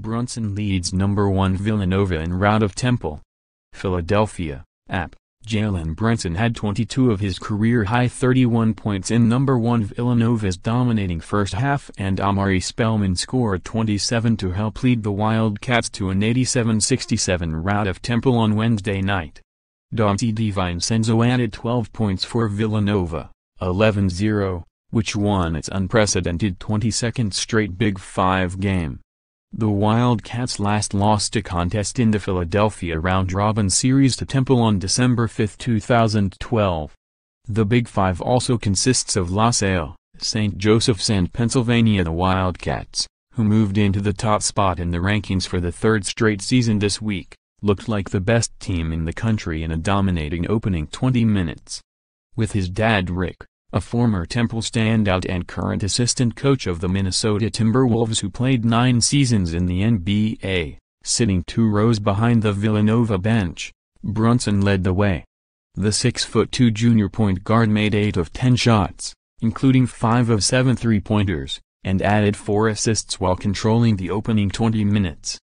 Brunson leads number 1 Villanova in route of Temple. Philadelphia, app. Jalen Brunson had 22 of his career-high 31 points in number 1 Villanova's dominating first half and Amari Spellman scored 27 to help lead the Wildcats to an 87-67 rout of Temple on Wednesday night. Dante DiVincenzo added 12 points for Villanova, 11-0, which won its unprecedented 22nd straight Big Five game. The Wildcats last lost a contest in the Philadelphia round-robin series to Temple on December 5, 2012. The Big Five also consists of LaSalle, St. Joseph's and Pennsylvania the Wildcats, who moved into the top spot in the rankings for the third straight season this week, looked like the best team in the country in a dominating opening 20 minutes. With his dad Rick, a former Temple standout and current assistant coach of the Minnesota Timberwolves who played nine seasons in the NBA, sitting two rows behind the Villanova bench. Brunson led the way. The 6'2 junior point guard made 8 of 10 shots, including 5 of 7 three-pointers, and added 4 assists while controlling the opening 20 minutes.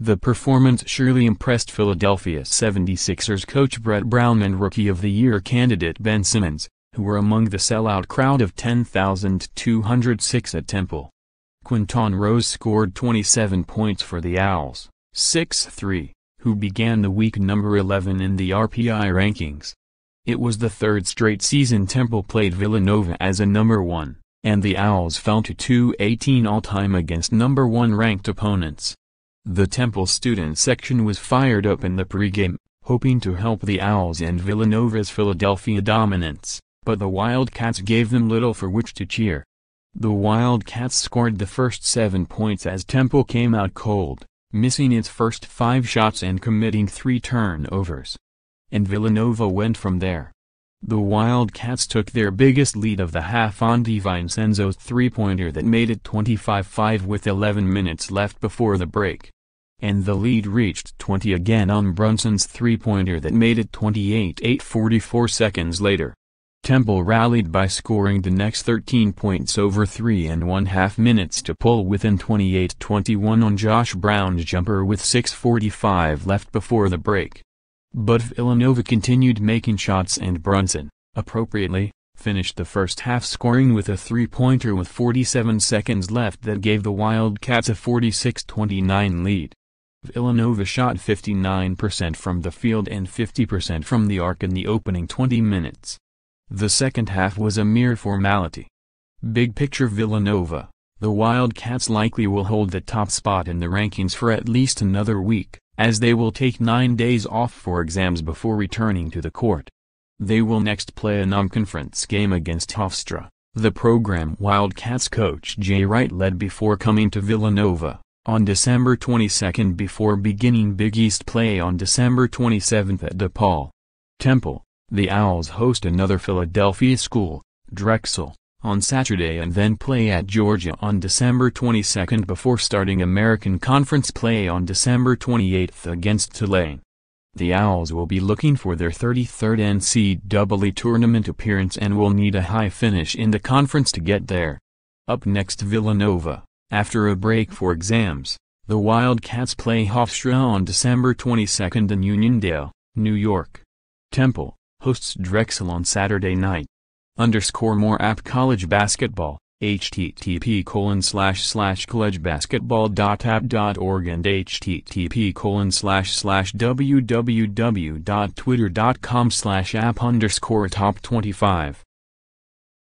The performance surely impressed Philadelphia 76ers coach Brett Brown and Rookie of the Year candidate Ben Simmons, who were among the sellout crowd of 10,206 at Temple. Quinton Rose scored 27 points for the Owls, 6-3, who began the week number 11 in the RPI rankings. It was the third straight season Temple played Villanova as a number 1, and the Owls fell to 2-18 all-time against number 1 ranked opponents. The Temple student section was fired up in the pregame, hoping to help the Owls and Villanova's Philadelphia dominance but the Wildcats gave them little for which to cheer. The Wildcats scored the first seven points as Temple came out cold, missing its first five shots and committing three turnovers. And Villanova went from there. The Wildcats took their biggest lead of the half on Vincenzo's three-pointer that made it 25-5 with 11 minutes left before the break. And the lead reached 20 again on Brunson's three-pointer that made it 28-8 44 seconds later. Temple rallied by scoring the next 13 points over three and one half minutes to pull within 28-21 on Josh Brown's jumper with 6.45 left before the break. But Villanova continued making shots and Brunson, appropriately, finished the first half scoring with a three-pointer with 47 seconds left that gave the Wildcats a 46-29 lead. Villanova shot 59% from the field and 50% from the arc in the opening 20 minutes. The second half was a mere formality. Big picture Villanova, the Wildcats likely will hold the top spot in the rankings for at least another week, as they will take nine days off for exams before returning to the court. They will next play a non-conference game against Hofstra, the program Wildcats coach Jay Wright led before coming to Villanova, on December 22 before beginning Big East play on December 27 at DePaul. Temple, the Owls host another Philadelphia school, Drexel, on Saturday and then play at Georgia on December 22 before starting American Conference play on December 28 against Tulane. The Owls will be looking for their 33rd NCAA tournament appearance and will need a high finish in the conference to get there. Up next Villanova, after a break for exams, the Wildcats play Hofstra on December 22 in Uniondale, New York. Temple, hosts Drexel on Saturday night. Underscore more app college basketball, http colon slash slash collegebasketball.app.org and http colon slash slash www.twitter.com slash app underscore top 25.